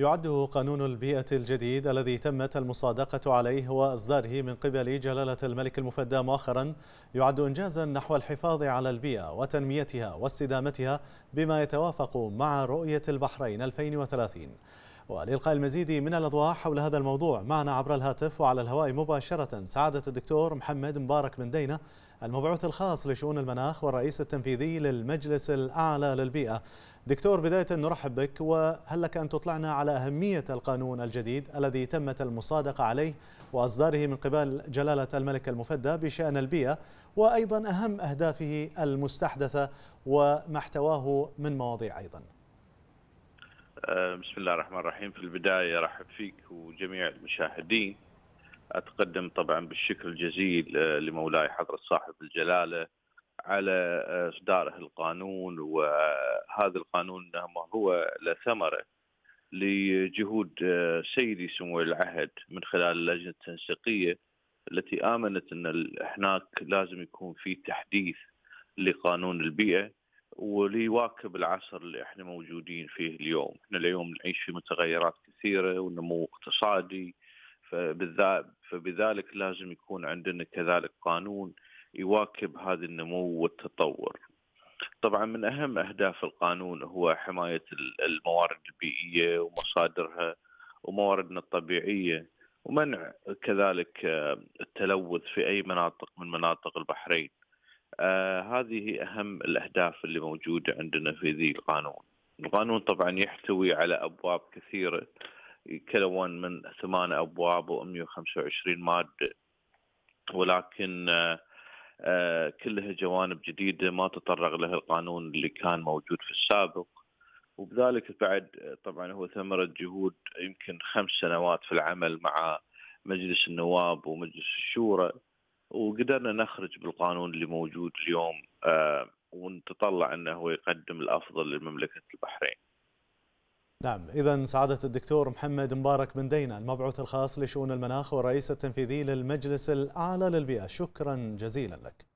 يعد قانون البيئة الجديد الذي تمت المصادقة عليه وإصداره من قبل جلالة الملك المفدى مؤخرا يعد إنجازا نحو الحفاظ على البيئة وتنميتها واستدامتها بما يتوافق مع رؤية البحرين 2030 ولإلقاء المزيد من الأضواء حول هذا الموضوع معنا عبر الهاتف وعلى الهواء مباشرة سعادة الدكتور محمد مبارك بن دينة المبعوث الخاص لشؤون المناخ والرئيس التنفيذي للمجلس الأعلى للبيئة دكتور بداية نرحب بك وهل لك أن تطلعنا على أهمية القانون الجديد الذي تمت المصادقة عليه وأصداره من قبل جلالة الملك المفدى بشأن البيئة وأيضا أهم أهدافه المستحدثة وما احتواه من مواضيع أيضا آه، بسم الله الرحمن الرحيم في البداية أرحب فيك وجميع المشاهدين أتقدم طبعا بالشكر الجزيل آه، لمولاي حضرة صاحب الجلالة على آه، إصداره القانون وهذا القانون ما نعم، هو لثمرة لجهود سيدي سمو العهد من خلال اللجنة التنسيقية التي آمنت أن هناك لازم يكون في تحديث لقانون البيئة وليواكب العصر اللي احنا موجودين فيه اليوم، احنا اليوم نعيش في متغيرات كثيره ونمو اقتصادي فبذلك لازم يكون عندنا كذلك قانون يواكب هذا النمو والتطور. طبعا من اهم اهداف القانون هو حمايه الموارد البيئيه ومصادرها ومواردنا الطبيعيه ومنع كذلك آه، التلوث في اي مناطق من مناطق البحرين. آه، هذه أهم الأهداف اللي موجودة عندنا في ذي القانون القانون طبعا يحتوي على أبواب كثيرة يتكون من ثمان أبواب و125 مادة ولكن آه، آه، كلها جوانب جديدة ما تطرق لها القانون اللي كان موجود في السابق وبذلك بعد طبعا هو ثمرة جهود يمكن خمس سنوات في العمل مع مجلس النواب ومجلس الشورى وقدرنا نخرج بالقانون اللي موجود اليوم آه، ونتطلع انه هو يقدم الافضل لمملكه البحرين. نعم اذا سعاده الدكتور محمد مبارك بن دينا المبعوث الخاص لشؤون المناخ والرئيس التنفيذي للمجلس الاعلى للبيئه شكرا جزيلا لك.